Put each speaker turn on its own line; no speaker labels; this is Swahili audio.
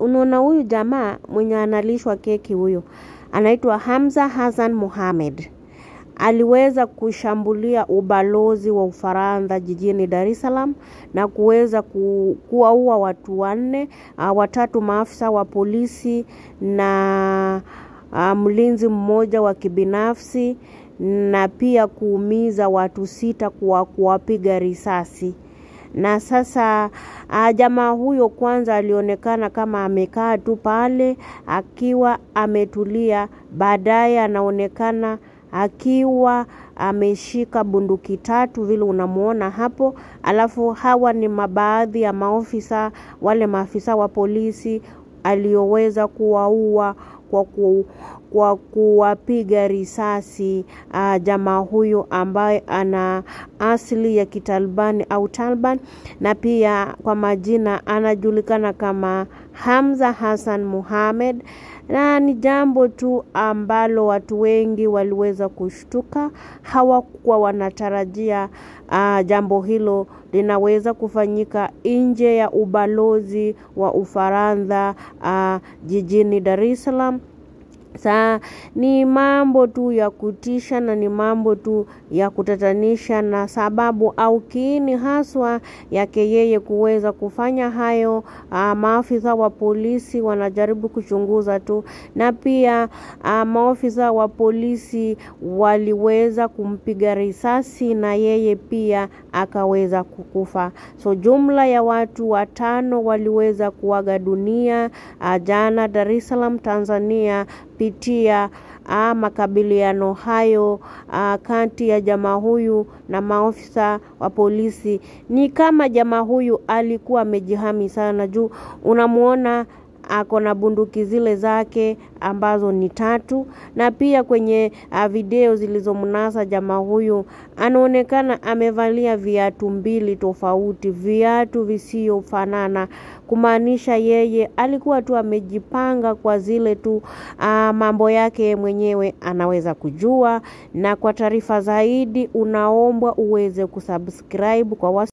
unaona huyu jamaa mwenye analishwa keki huyo anaitwa Hamza Hassan Mohamed aliweza kushambulia ubalozi wa Ufaransa jijini Dar es Salaam na kuweza kuwaua watu wanne, ah, watatu maafisa wa polisi na ah, mlinzi mmoja wa kibinafsi na pia kuumiza watu sita kwa kuwapiga risasi na sasa ah, jamaa huyo kwanza alionekana kama amekaa tu pale akiwa ametulia, baadaye anaonekana akiwa ameshika bunduki tatu vile unamuona hapo. Alafu hawa ni mabaadhi ya maofisa, wale maafisa wa polisi alioweza kuwaua kwa, ku, kwa kuwapiga risasi uh, jamaa huyu ambaye ana asili ya Kitalbani au Talban na pia kwa majina anajulikana kama Hamza Hassan Mohamed, na ni jambo tu ambalo watu wengi waliweza kushtuka, hawakuwa wanatarajia uh, jambo hilo linaweza kufanyika nje ya ubalozi wa Ufaransa uh, jijini Dar es Salaam. Saa ni mambo tu ya kutisha na ni mambo tu ya kutatanisha, na sababu au kiini haswa yake yeye kuweza kufanya hayo, ah, maafisa wa polisi wanajaribu kuchunguza tu, na pia ah, maafisa wa polisi waliweza kumpiga risasi na yeye pia akaweza kukufa. So jumla ya watu watano waliweza kuaga dunia ah, jana Dar es Salaam, Tanzania kupitia ah, makabiliano hayo ah, kati ya jamaa huyu na maofisa wa polisi. Ni kama jamaa huyu alikuwa amejihami sana juu unamuona ako na bunduki zile zake ambazo ni tatu, na pia kwenye uh, video zilizomnasa jamaa huyu anaonekana amevalia viatu mbili tofauti, viatu visiyofanana, kumaanisha yeye alikuwa tu amejipanga kwa zile tu a, uh, mambo yake mwenyewe anaweza kujua. Na kwa taarifa zaidi, unaombwa uweze kusubscribe kwa